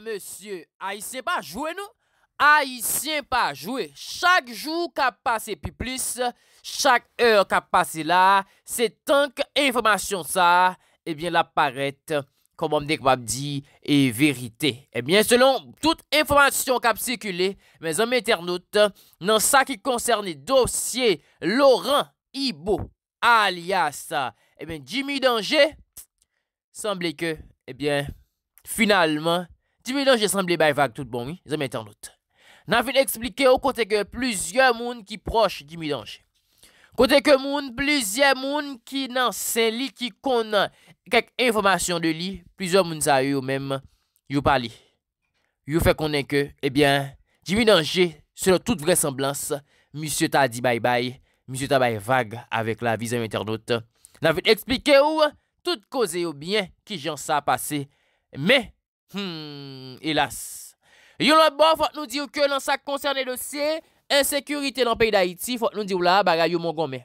Monsie Aisyen pa jwe nou Aisyen pa jwe Chak jou ka pase pi plis Chak eur ka pase la Se tank informasyon sa Ebyen eh la paret Komom dek wap di E verite Ebyen eh selon tout informasyon Kap sekule Men zom Eternote Nan sa ki konserne dosye Laurent Ibo Alias Ebyen eh Jimmy Danger Semble ke Ebyen Finalman Di mi danje sanble bay vag tout bon, mi? Zan men ten not. Nan fin explike ou kote ke plizye moun ki proche di mi danje. Kote ke moun, plizye moun ki nan sen li, ki konan kek informasyon de li, plizye moun sa yo men, yo parli. Yo fe konen ke, ebyen, eh di mi danje, se lo tout vre semblans, misye ta di bay bay, misye ta bay vag, avek la vizan men ten not. Nan fin explike ou, tout koze yo byen, ki jan sa pase. Men, Hmm, ilas. Yo nou bo fote nou diyo ke nan sa koncerne dosye, ensekurite nan peyi da iti fote nou diyo la bagay yo mongon me.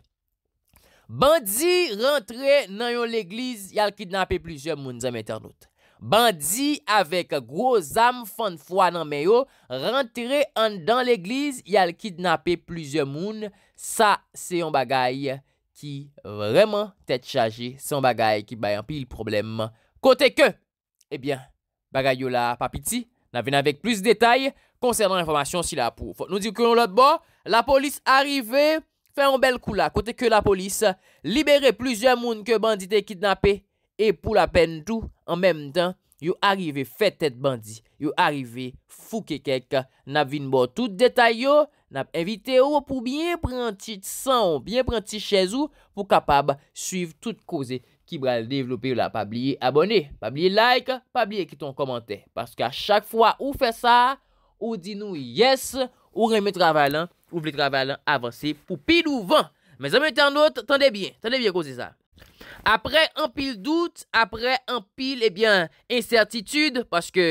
Bandi rentre nan yon legliz, yal kidnap e plizye moun zem internet. Bandi avek gwo zam fan fwa nan meyo, rentre an dan legliz, yal kidnap e plizye moun, sa se yon bagay ki vreman tete chaje. Se yon bagay ki bayan pil problem. Kote ke, ebyen, Bagay yo la papiti, na vin avèk plus detay konselan informasyon si la pouf. Nou di kouyon lot bo, la polis arive, fè an bel kou la, kote ke la polis, libere plizye moun ke bandite kidnapè, e pou la pèndou, an mèm dan, yo arive fè tèt bandi, yo arive fou kekek, na vin bo tout detay yo, na pèvite yo pou bien prantit san, bien prantit chèzou, pou kapab suiv tout koze detay. ki bral devlopi ou la pa blye abone, pa blye like, pa blye ekiton komante. Paske a chak fwa ou fe sa, ou di nou yes, ou reme travalan, ou vle travalan avanse pou pil ou van. Me zanmen ternot, tande bien, tande bien kou se sa. Apre, an pil dout, apre an pil, ebyen, eh incertitude, paske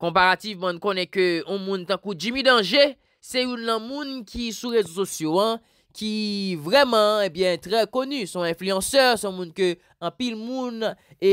komparatifman kone ke ou moun tankou jimi danje, se ou nan moun ki sou rezo sosyo an, Ki vreman, ebyen, tre konu, son influenceur, son moun ke an pil moun, e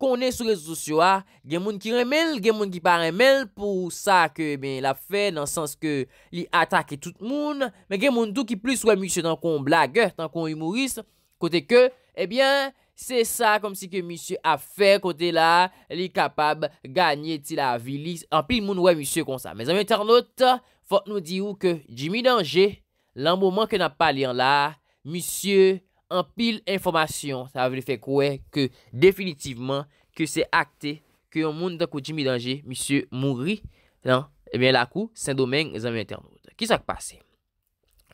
konen sou resosyo a, gen moun ki remel, gen moun ki pa remel, pou sa ke, ebyen, la fe, nan sans ke li atake tout moun, men gen moun tou ki plis, wè, monsye, tan kon blage, tan kon humorist, kote ke, ebyen, se sa, kom si ke monsye a fe, kote la, li kapab gagne ti la vilis, an pil moun, wè, monsye, kon sa. Me zan mwen tarnote, fote nou di ou ke Jimmy Danger, lan mouman ke nan pali an la, misye, an pil informasyon, sa avle fe kwe, ke definitivman, ke se akte, ke yon moun dan kou di mi danje, misye, mouri, nan, ebyen eh lakou, sen domen, zan mwen ten moun. Ki sak pase?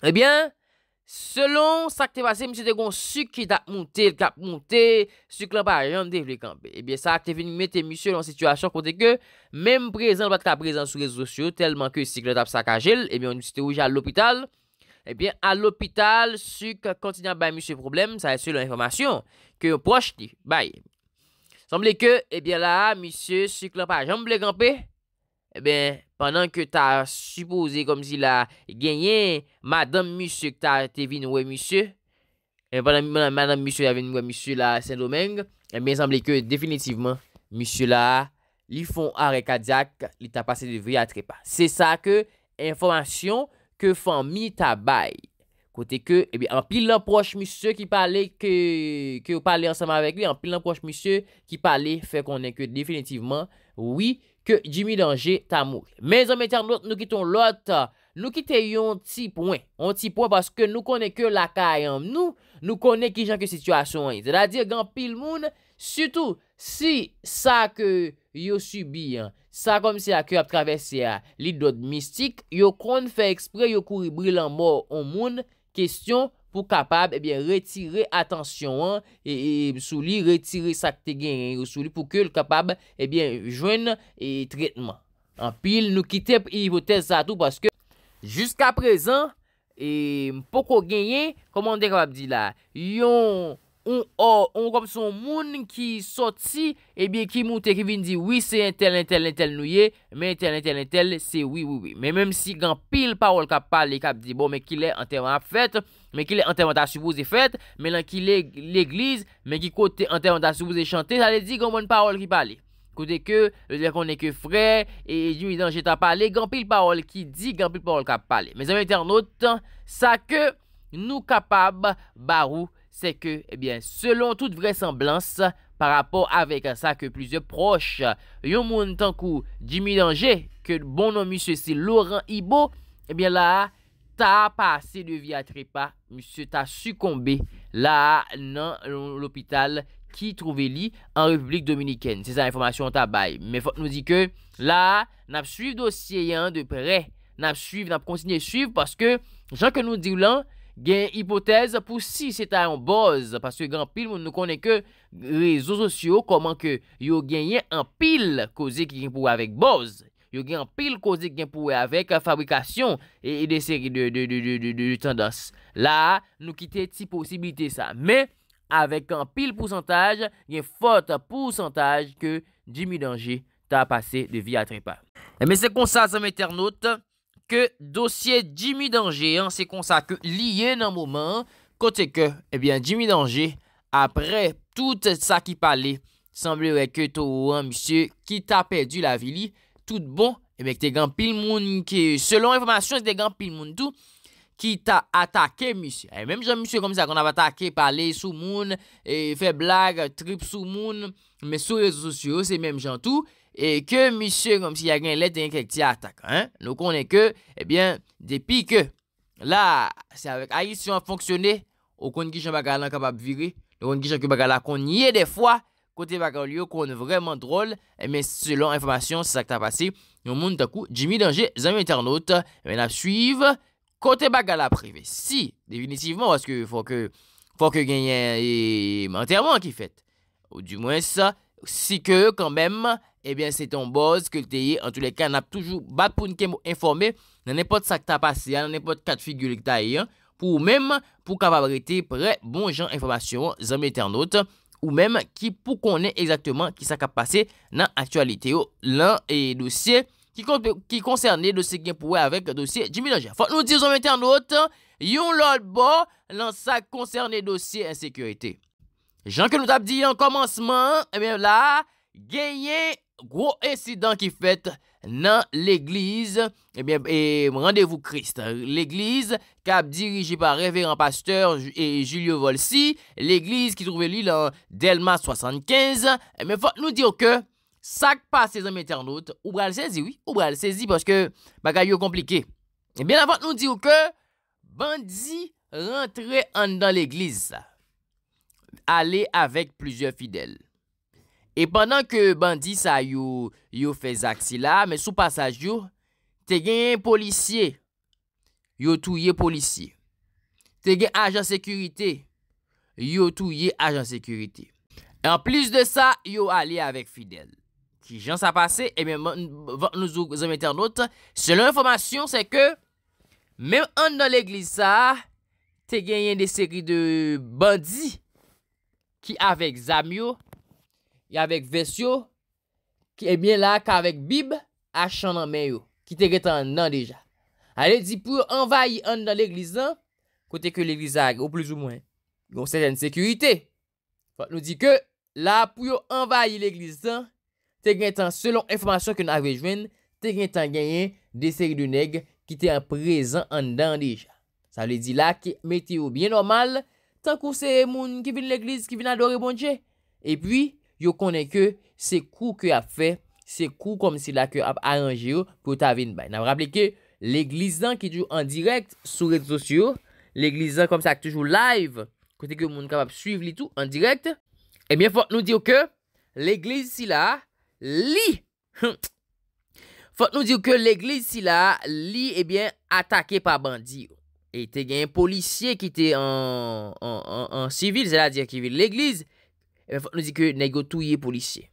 Ebyen, eh selon sakte pase, misye de kon suki dat moutel, kap moutel, suklan pa randev li kanpe. Ebyen, eh sa akte veni mette misye lan sitwasyon, kote ke, menm prezen, bat ka prezen sou rezosyo, telman ke si klon tap sakajel, ebyen, an Ebyen, eh al l'opital, souk kontinan baye moussou problem, sa esou l'informasyon, ke yon poch li baye. Semble ke, ebyen la, moussou, souk l'ampajan, mou l'ekampè, ebyen, pandan ke ta suppose kom si la genyen, madame moussou ke ta tevin wè moussou, ebyen, madame moussou tevin wè moussou la Saint-Domingue, ebyen, semble ke, definitivman, moussou la, li fon arekadyak, li ta pase de vri atrepa. Se sa ke, informasyon, Ke fami tabay. Kote ke, ebi, eh an pil lan proche misyo ki pale, ke, ke ou pale ansama vek li, an pil lan proche misyo ki pale, fe konen ke definitivman, wii, ke jimi danje tamou. Men zan metan lot, nou kiton lot, nou kite yon ti poen, yon ti poen baske nou konen ke laka yon. Nou, nou konen ki jan ke situasyon yon. Te da dir, gan pil moun, sutou, si sa ke yo subi yon, Sa kom se a kyo ap travese a li dot mistik, yo kon fè eksprè yo kou i bril an mò an moun, kestyon pou kapab ebyen eh retire atansyon an, e, e sou li retire sakte genyen, ou sou li pou ke l kapab ebyen eh jwen e tretman. An pil nou kitep i hipotez sa tou paske. Juska prezan, e, mpoko genyen, kom an de kapab di la, yon... On oh, kom son moun ki soti, ebyen ki moun te kivin di, oui, se entel, entel, entel nouye, me entel, entel, entel, se oui, oui, oui. Me mèm si gampil parol kap pale, kap di, bo, me ki le entelman ap fèt, me ki le entelman ta supouze fèt, me lan ki le l'eglize, me ki kote entelman ta supouze chante, sa le di gampon parol ki pale. Kote ke, le dek konen ke frè, e di mizan che ta pale, gampil parol ki di, gampil parol kap pale. Me zanmen te anotan, sa ke nou kapab barou, se ke, ebyen, eh selon tout vre semblans, par rapport avek a sa ke plize proche, yon moun tankou, di mi danje, ke bon nomi se se Laurent Ibo, ebyen eh la, ta pase de vi a trepa, se ta sukombe, la nan l'opital ki trove li, an republik dominiken, se sa informasyon tabay. Me fote nou di ke, la, nap suive dosye yan de pre, nap suive, nap kontine suive, paske, jan ke nou di lan, gen hipotez pou si se ta yon boz, paske gen pil moun nou konen ke rezo sosyo koman ke yo gen yen an pil kozi ki gen pouwe avek boz. Yo gen an pil kozi ki gen pouwe avek fabrikasyon e, e de seri de tendans. La nou kite ti posibilite sa. Me, avek an pil pousantaj, gen fote pousantaj ke di mi danje ta pase de vi atre pa. Eme se konsa sa mè ternouta, Ke dosye Jimmy Dange, an se konsa ke liye nan mouman, kote ke, ebyen, eh Jimmy Dange, apre tout sa ki pale, sanble weke tou an, misye, ki ta pedu la vili, tout bon, ebyen, eh te gan pil moun, ke selon informasyon, te gan pil moun tout, qui t'a attaqué, monsieur. Et eh, même Jean monsieur comme ça, qu'on a attaqué, parlé sous moun, et fait blague, trip sous moun, mais sur les réseaux sociaux, c'est même gens tout. Et que monsieur, comme s'il y a une lettre, il y attaque. Hein? Nous connaissons que, eh bien, depuis que, là, c'est avec Haïtien a fonctionné, au compte qui j'en bagarre capable de virer, le compte qui j'en bagarre qu'on y est des fois, côté bagarre qu'on est vraiment drôle, mais eh selon information, c'est ça qui t'a passé. Nous monde d'un coup, Jimmy Danger, amis internautes, eh mais la suivre. Kote baga la prive, si, definitivman, wazke fwa ke genye menterman ki fet. Ou du mwen sa, si ke, kanmem, ebyen, se ton boz ke lteye, an toule ka, nap toujou bat pou nke mou informe, nanenpot sa kta pase, nanenpot kat figyolik ta eyan, pou ou mem pou kavabrete pre bon jan informasyon zanmete anot, ou mem ki pou konen exactement ki sa kta pase nan aktualite yo oh, lan e dosye. qui concerne le dossier avec avec avec le dossier Jimmy Langer. Faut Nous disons mette an yon lòl dossier insécurité. sa que nous dossier insécurité. Jean commencement, nous bien là, en commencement, eh bien genye gro gros incident qui fait dans l'église. eh rendez-vous Christ. L'église qui cap dirigé par Révérend pasteur et Julio Volsi, L'église qui trouve l'île en Delma 75, il faut faut nous que, que, Sak pa se zanm eternote, ou bral sezi, oui, ou bral sezi, poske bagay yo komplike. E ben avot nou di yo ke, bandi rentre an dan l'eglise. Ale avek pluzye fidel. E pandan ke bandi sa yo fe zak si la, me sou pasaj yo, te gen yon polisye, yo touye polisye. Te gen ajan sekurite, yo touye ajan sekurite. En pliz de sa, yo ale avek fidel. ki jans apase, e eh mwen vok nou zon meten anot, selon informasyon, se ke, men an nan l'eglisa, te gen yen de seri de bandi, ki avek zamyo, y avek vesyo, ki e mwen la, ka avek bib, a chan nan men yo, ki te gen tan nan deja. Ale di pou yo envayi an nan l'eglisan, kote ke l'eglisa ag, ou plouz ou mwen, yon sejen sekurite. Vot nou di ke, la pou yo envayi l'eglisan, te gen tan selon informasyon ke nou ave jwen, te gen tan genyen de seri de neg ki te an prezen an dan deja. Sa le di la ki meteo bien normal, tan kou se moun ki vin l'eglise, ki vin a dore bonche. E pi, yo konen ke se kou ke ap fe, se kou kom si la ke ap aranje yo pou ta vin bay. Nan wap le ke l'eglise dan ki jou an direkte sou reto syo, l'eglise dan kom sa ki toujou live, kote ke moun kapap suiv li tou an direkte, e bien fote nou di yo ke l'eglise si la a Li, fote nou diyo ke leglis si la, li ebyen eh atake pa bandi yo. E te gen policye ki te an sivil, zela diyo ki vil leglis, eh fote nou diyo ke negyo touye policye.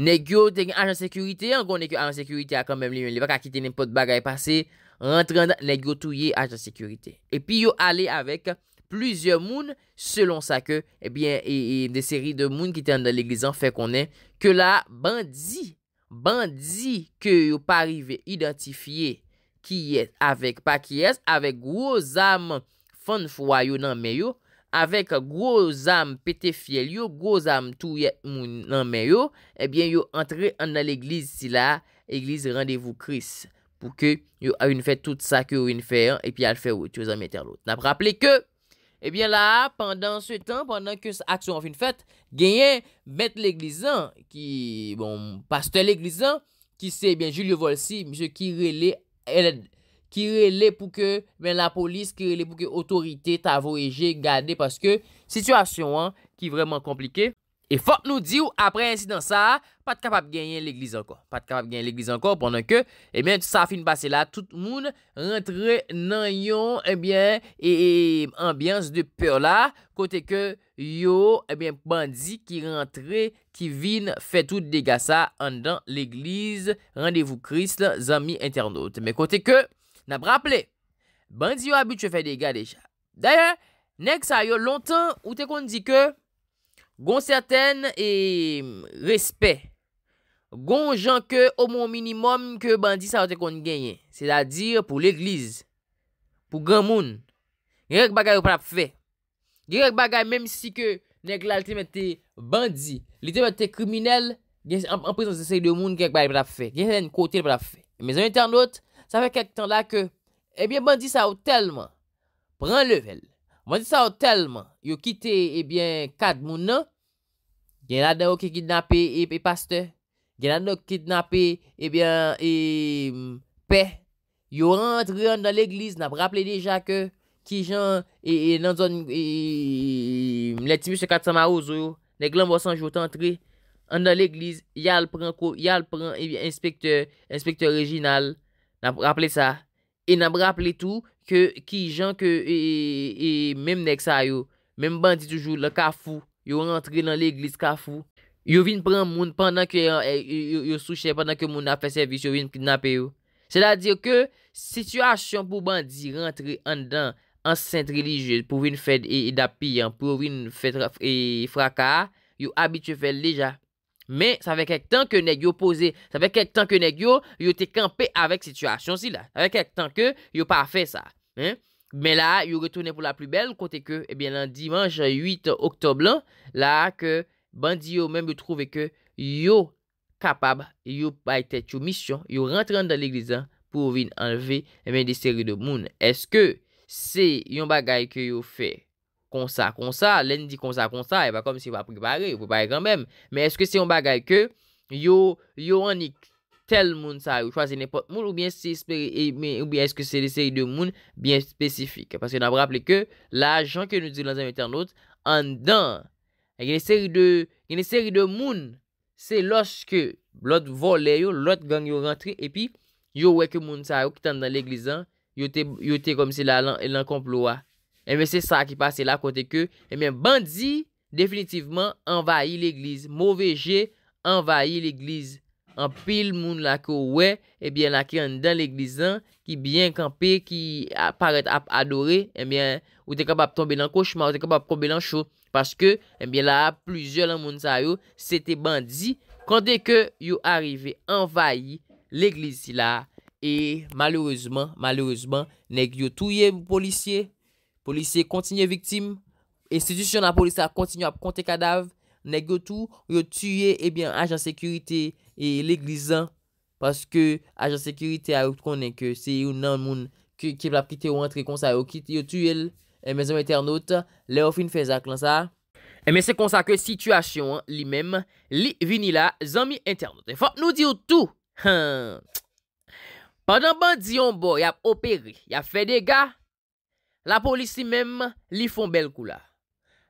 Negyo te gen ajan sekurite, an konen ke ajan sekurite a kanmem li, li va ka kite nem pot bagay pase, rentran negyo touye ajan sekurite. E pi yo ale avek. Plüzyon moun, selon sa ke, ebyen, eh e de seri de moun ki ten nan l'eglizan, fe konen, ke la bandi, bandi ke yo parive identifiye ki yet avek pa ki yes, avek gwo zam fan fwa yo nan men yo, avek gwo zam pete fiel yo, gwo zam tou yet moun nan men yo, ebyen, eh yo entre an nan l'egliz si la, egliz randevou kris, pou ke yo a yon fè tout sa ke yon fè, e pi al fè wè, tou zan meten l'ot. Nap rappele ke, Ebyen eh la, pandan se tan, pandan ke aksyon an fin fèt, genyen, met l'eglizan ki, bon, paste l'eglizan ki se, ebyen, Julio Volsi, mi se kirele pou ke men la polis, kirele pou ke otorite, tavo eje, gade, paske, situasyon an ki vreman komplike. E fote nou di ou apre ensi dan sa, pat kapap genyen l'eglise ankon. Pat kapap genyen l'eglise ankon, pondan ke, e eh ben, tout sa fin passe la, tout moun rentre nan yon, eh e ben, ambiance de peur la, kote ke yo, e eh ben, bandi ki rentre, ki vin, fè tout degasa an dan l'eglise, randevou krist, zami internaute. Mè kote ke, nan praple, bandi yo abit chè fè dega deja. Dayan, nek sa yo lontan, ou te kon di ke, Gon sèten e respè, gon jan ke o moun minimum ke bandi sa wote kon genye. Sè la dir pou l'eglize, pou gen moun, gen kèk bagay ou prap fè. Gen kèk bagay mèm si ke neg lalte mète bandi, lite mète kriminel, gen anprisansè sey de moun gen kèk bagay ou prap fè. Gen kèk kote ou prap fè. Mèzèm internet, sa fè kèk tan la ke, ebyen bandi sa wote telman, pran lèvel. Mwen di sa ou telman, yo kite ebyen kad moun nan, gen adan ou ki gidnape epe paste, gen adan ou ki gidnape ebyen e pe, yo rentre an dan l'eglise, nap rapple deja ke ki jan e, e nan zon e le tibis se katsa marouz ou, ne glan wosan jote antre an dan l'eglise, yal pran ebyen inspektor, inspektor regional, nap rapple sa, E nan bra ple tou ki jan ke e, e, e, menm nek sa yo, menm bandi toujou la kafou, yo rentre nan l'eglis kafou, yo vin pran moun pandan ke yo souche, pandan ke moun a fè servis, yo vin kidnape yo. Se la diyo ke, situasyon pou bandi rentre an dan an sent religye pou vin fèd e dapiyan, pou vin fèd e fraka, yo abitue fèd leja. Men, sa ve kek tan ke neg yo pose, sa ve kek tan ke neg yo, yo te kampe avek situasyon si la. Sa ve kek tan ke, yo pa fe sa. Men la, yo retoune pou la plu bel, kote ke, ebyen lan dimanj 8 oktoblan, la ke bandi yo menm yo trove ke yo kapab, yo baytet yo misyon, eh yo rentran dan l'eglizan pou vin anleve men de seri de moun. Eske, se yon bagay ke yo fe? kon sa, kon sa, lè n di kon sa, kon sa, e ba kom si wap prik barè, wap barè kambèm. Mè eske se yon bagay ke, yo anik tel moun sa, ou chwase nepot moun, ou bien se espere, ou bien eske se lè seri de moun bien spesifik. Pase nan wap rappele ke, la jan ke nou di lan zan metan not, an dan, yon e seri de moun, se loske lot vole yo, lot gang yo rentre, e pi, yo weke moun sa yo, ki tan nan l'eglizan, yo te kom si la lan komploa, Emen eh se sa ki pase la kote ke Emen eh bandi definitivman Envayi l'eglize Moveje envayi l'eglize An pil moun la ke ouwe Emen eh la ki an dan l'eglize Ki bien kampe Ki parete ap adore Emen ou te kapap tombe lan koshman Ou te kapap tombe lan chou Paske emen la plizye lan moun sa yo Sete bandi Kante ke yo arrive envayi L'eglize si la E malourezman Nek yo touye mou policye Polisye kontinye viktim. Estidisyon nan polisye a kontinye ap konte kadav. Nek yo tou yo tuye ebyen eh ajan sekurite e leglizan. Paske ajan sekurite a yo konen ke se yo nan moun. Ke plap kite ou antre konsa yo ki yo tuye el. Eme zon internot le ofin fezak lan sa. Eme se konsa ke situasyon li mem. Li vini la zon mi internot. E fap nou diyo tou. Pandan ban diyon bo yap operi. Yap fe dega. La polis li mem li fon bel kou la.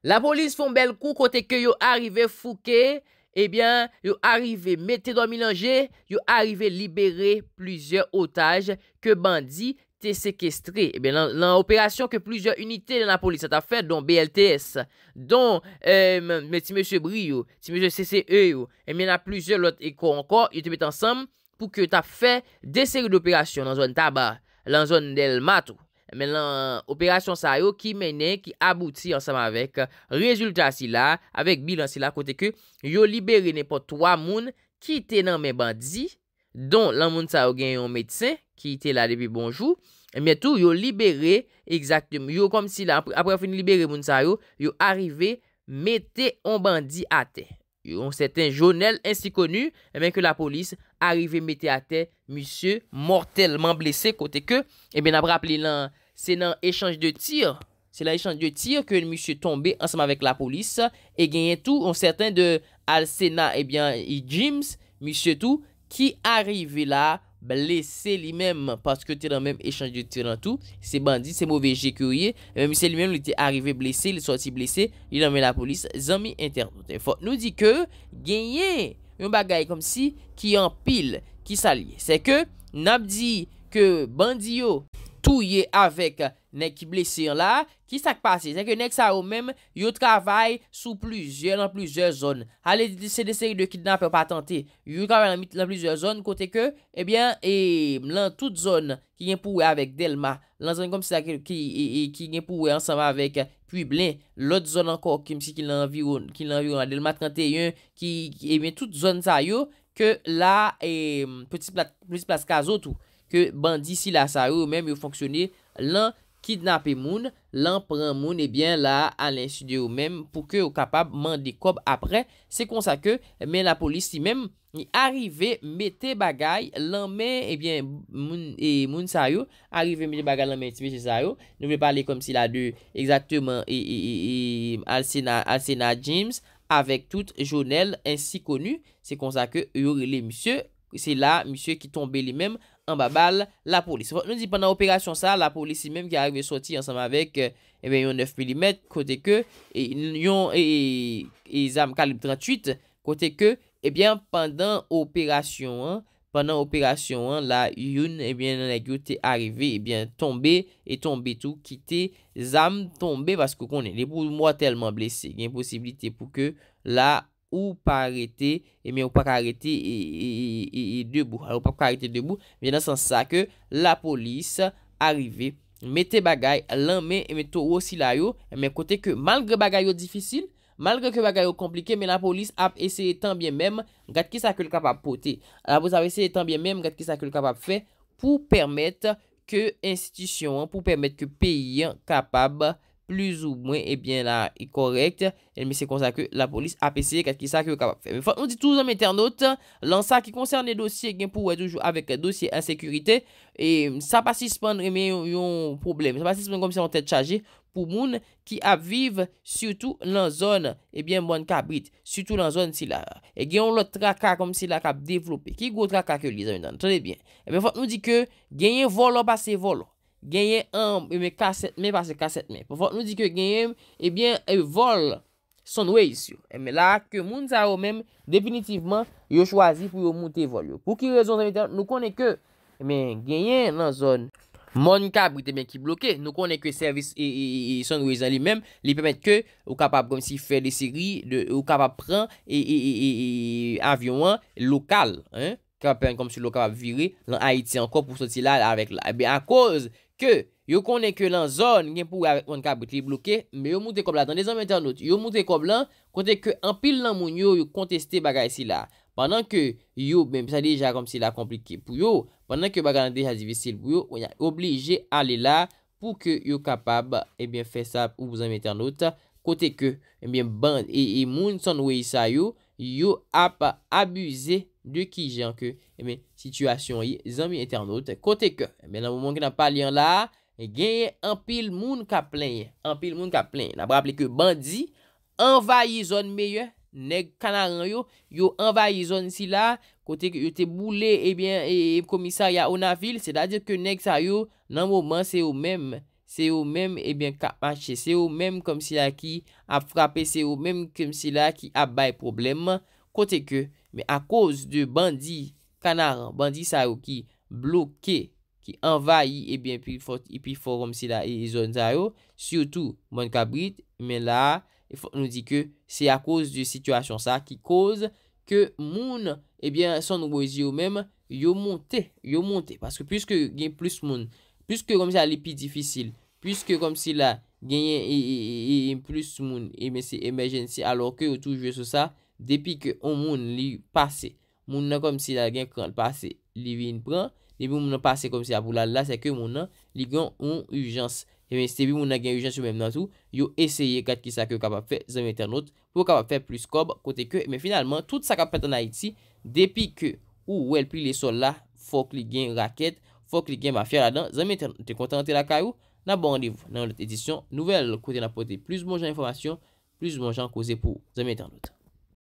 La polis fon bel kou kote ke yo arrive fouke, ebyen, yo arrive mette do milanje, yo arrive libere plizye otaj ke bandi te sekestre. Ebyen, nan operasyon ke plizye unitè nan la polis sa ta fè, don BLTS, don, me ti mèche Bri yo, ti mèche CCE yo, e mè na plizye lot e kon kon, yo te mette ansam pou ke ta fè deseri d'operasyon nan zon taba, nan zon del matou. men lan operasyon sa yo ki mene, ki abouti ansam avek, rezultat si la, avek bilan si la, kote ke yo libere nepo 3 moun, ki ite nan men bandi, don lan moun sa yo gen yon medsen, ki ite la debi bonjou, men tou yo libere, exacte moun, yo kom si la, apre fin libere moun sa yo, yo arrive, mete yon bandi ate, yon seten jounel ensi konu, men ke la polis, arrive mete ate, monsye mortelman blese, kote ke, men eh apre aple lan bandi, se nan echange de tir, se nan echange de tir, ke monsie tombe ansama vek la polis, e genyen tou, ou certain de al sena, e eh bian, e jims, monsie tou, ki arrive euh, la, blese li mem, paske te nan mem, echange de tir nan tou, se bandi, se mouve jekurye, monsie li mem li te arrive blese, li sou asi blese, li nan men la polis, zan mi enter, nou di ke, genyen, yon bagay kom si, ki yon pil, ki salye, se ke, nap di, ke bandi yo, genyen, touye avek nek ki blesir la, ki sak pase, seke nek sa ou mem, yo travay sou plujer nan plujer zon, ale se dese de kidnape patante, yo kavay nan plujer zon, kote ke, ebyen, eh e, lan tout zon, ki gen pouwe avek Delma, lan zon kom se la, e, e, ki gen pouwe ansama avek, pi blen, lot zon anko, ki msi ki nan environ, ki nan eh environ, Delma 31, ki, ebyen, tout zon sa yo, ke la, e, petit plas kazo tou, Ke bandi si la sa yo mèm yo fonksyonè lan kidnapè e moun, lan pran moun ebyen eh la an linsidyo mèm pou ke yo kapab mandi kob apre. Se konsa ke men la polis si mèm ni arive metè bagay lan men ebyen eh e moun sa yo, arive metè bagay lan men ti mèm se sa yo. Nou mè pale kom si la de exactement e, al Sena James avèk tout jounel ensi konu. Se konsa ke yo le msye, se la msye ki tombe li mèm. an babal la polis. Vot bon, nou di pandan operasyon sa, la polis si menm ki a arrive soti ansanm avek, e ben yon 9mm kote ke, e yon e zam kalib 38 kote ke, e ben pandan operasyon pandan operasyon, la yon e ben nan e gyo te arrive, e ben tombe, e tombe tou, kite zam tombe, paskou konen, e pou mwa telman blese, gen posibilite pou ke la Ou pa rete, e mi ou pa rete, e, e, e, e debou. Ou pa rete debou, mena san sa ke la polis arive. Mete bagay lanme, e meto wosila yo. Men kote ke malgre bagay yo difisil, malgre ke bagay yo komplike, men la polis ap ese etan bie men, gat ki sa ke l kapab pote. La pou zave ese etan bie men, gat ki sa ke l kapab fe, pou permette ke institisyon, pou permette ke peyi kapab pote. Plus ou mwen, eh ebyen la, e korekt. E mwen se konsa ke la polis apese, ket ki sa ke yo kapap fe. E eh mwen fote nou di touz an mwen ternote, lan sa ki konserne dosye gen pou wèjoujou avèk dosye an sekurite, e sa pa sispandre mwen yon problem. Sa pa sispandre kom se yon tèd chaje pou moun ki ap vive sütou lan zon, ebyen mwen kabrit. Sütou lan zon si la. E gen yon lot traka kom si la kap devlopè. Ki gout traka ke li zan yon dan? Trè bièn. E eh mwen fote nou di ke gen yon volo pas se volo. Genyen an mwen kase mwen pa se kase mwen. Poufot nou di ke genyen, ebyen, e vol sonwez yo. Ebyen la ke moun za yo menm, depenitivman yo chwazi pou yo moun te vol yo. Pou ki rezon zanite, nou konen ke, ebyen, genyen nan zon moun kab wite men ki bloke, nou konen ke servis e, e, e, e sonwez an li menm, li pwemet ke ou kapap kom si fè de seri, ou kapap pran avyouman lokal, ebyen. kapap pen konp si lo kapap vire, lan Haiti ankon pou soti la, la avek la, ebe a koz, ke, yo konen ke lan zon, gen pou wak wankabot li bloke, me yo moute kob la, tan de zanmete anot, yo moute kob la, kote ke anpil lan moun yo, yo konteste bagay si la, pandan ke, yo, menm sa deja konp si la komplike, pou yo, pandan ke bagay nan deja zivisil pou yo, wanyan oblije ale la, pou ke yo kapab, ebyen eh fe sa, pou zanmete anot, kote ke, ebyen eh band, e, e moun son wey sa yo, De ki jan ke, Eme, Sityasyon yi, Zan mi ente anote, Kote ke, Eme, Nan mouman ki nan paliyan la, Genye, Anpil moun ka plenye, Anpil moun ka plenye, Nabra aple ke, Bandi, Envayi zon me yo, Neg kanaran yo, Yo envayi zon si la, Kote ke, Yo te boule, Ebyen, eh E eh, komisa ya ona vil, Se da dire ke, Neg sa yo, Nan mouman se yo mem, Se yo mem, Ebyen, Ka apache, Se yo mem kom si la ki, A frape, Se yo mem kom si la ki, A Me a kouz de bandi kanaran, bandi sa yo ki bloke, ki envayi, e eh bien pi fort, e pi fort kom si la, e zon sa yo. Siyo tou, mwen kabrit, men la, nou di ke, se a kouz de sitwasyon sa, ki kouz, ke moun, e bien, son nou bozi yo men, yo monte, yo monte. Paske, piske gen plus moun, piske kom si la, li pi difisil, piske kom si la, gen plus moun, e eh men si emergency, alo ke yo toujwe sou sa, Depi ke ou moun li pase, moun nan kom si la gen kran pase li vin pran, debi moun nan pase kom si la boulal la seke moun nan, li gen ou urjans. Emen, sebe moun nan gen urjans ou menm nan tou, yo eseye kat ki sa ke w kapap fe zanmèter not, pou w kapap fe plus kob kote ke, men finalman, tout sa kapet an Haiti, depi ke ou wel pri le sol la, fok li gen raket, fok li gen mafya la dan, zanmèter not, te kontante la kayou, nan bon riv nan lot edisyon nouvel kote na pote, plus moun jan informasyon, plus moun jan kose pou zanmèter not.